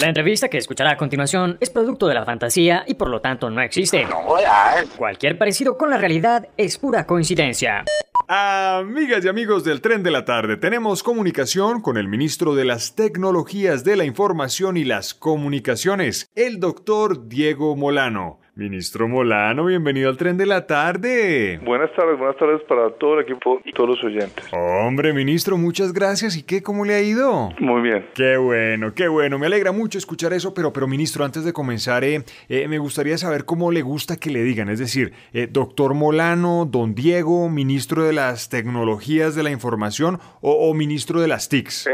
La entrevista que escuchará a continuación es producto de la fantasía y por lo tanto no existe. Cualquier parecido con la realidad es pura coincidencia. Amigas y amigos del tren de la tarde, tenemos comunicación con el ministro de las Tecnologías de la Información y las Comunicaciones, el doctor Diego Molano. Ministro Molano, bienvenido al tren de la tarde. Buenas tardes, buenas tardes para todo el equipo y todos los oyentes. Hombre, ministro, muchas gracias. ¿Y qué? ¿Cómo le ha ido? Muy bien. Qué bueno, qué bueno. Me alegra mucho escuchar eso, pero, pero ministro, antes de comenzar, eh, eh, me gustaría saber cómo le gusta que le digan. Es decir, eh, doctor Molano, don Diego, ministro de las tecnologías de la información o, ministro de las TICs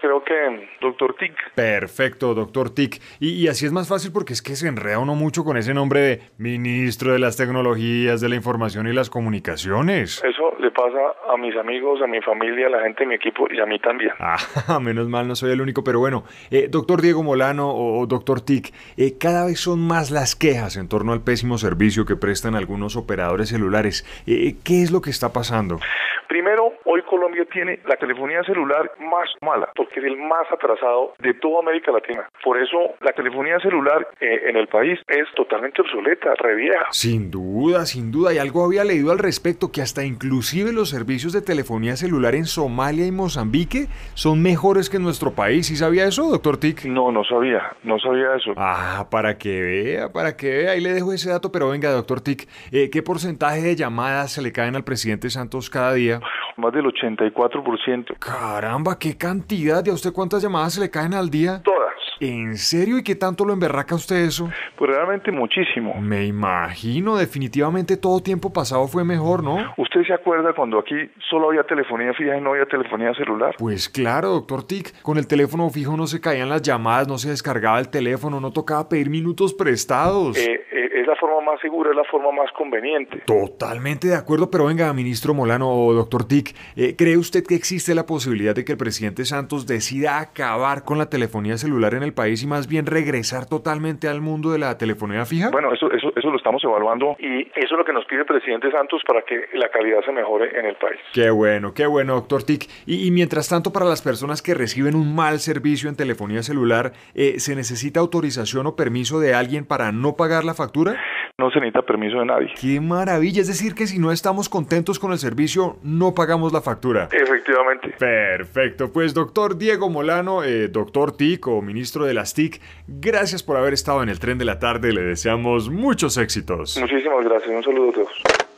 creo que Doctor Tic. Perfecto, Doctor Tic. Y, así es más fácil porque es que se enreda uno mucho con ese nombre de ministro de las tecnologías, de la información y las comunicaciones. Eso le pasa a mis amigos, a mi familia, a la gente de mi equipo y a mí también. Ah, menos mal, no soy el único, pero bueno, eh, doctor Diego Molano o, doctor Tic, eh, cada vez son más las quejas en torno al pésimo servicio que prestan algunos operadores celulares. Eh, ¿Qué es lo que está pasando? Primero, hoy Colombia tiene la telefonía celular más mala, porque es el más atrasado de toda América Latina. Por eso la telefonía celular eh, en el país es totalmente obsoleta, revieja. Sin duda, sin duda. Y algo había leído al respecto que hasta inclusive los servicios de telefonía celular en Somalia y Mozambique son mejores que en nuestro país. ¿Y sabía eso, doctor Tic? No, no sabía, no sabía eso. Ah, para que vea, para que vea. Ahí le dejo ese dato, pero venga, doctor Tic, eh, ¿qué porcentaje de llamadas se le caen al presidente Santos cada día? más del 84%. Caramba, qué cantidad. ¿De a usted cuántas llamadas se le caen al día? Todas. ¿En serio? ¿Y qué tanto lo emberraca usted eso? Pues realmente muchísimo. Me imagino, definitivamente todo tiempo pasado fue mejor, ¿no? ¿Usted se acuerda cuando aquí solo había telefonía fija y no había telefonía celular? Pues claro, doctor Tic. Con el teléfono fijo no se caían las llamadas, no se descargaba el teléfono, no tocaba pedir minutos prestados. Eh, eh, es la forma más segura, es la forma más conveniente. Totalmente de acuerdo, pero venga, ministro Molano o doctor Tic, eh, ¿cree usted que existe la posibilidad de que el presidente Santos decida acabar con la telefonía celular en el país y más bien regresar totalmente al mundo de la telefonía fija? Bueno, eso, eso, eso lo estamos evaluando y eso es lo que nos pide el presidente Santos para que la calidad se mejore en el país. Qué bueno, qué bueno, doctor Tic. Y, mientras tanto, para las personas que reciben un mal servicio en telefonía celular, eh, ¿se necesita autorización o permiso de alguien para no pagar la factura? no se necesita permiso de nadie. Qué maravilla, es decir que si no estamos contentos con el servicio, no pagamos la factura. Efectivamente. Perfecto, pues doctor Diego Molano, eh, doctor TIC o ministro de las TIC, gracias por haber estado en el tren de la tarde, le deseamos muchos éxitos. Muchísimas gracias, un saludo a todos.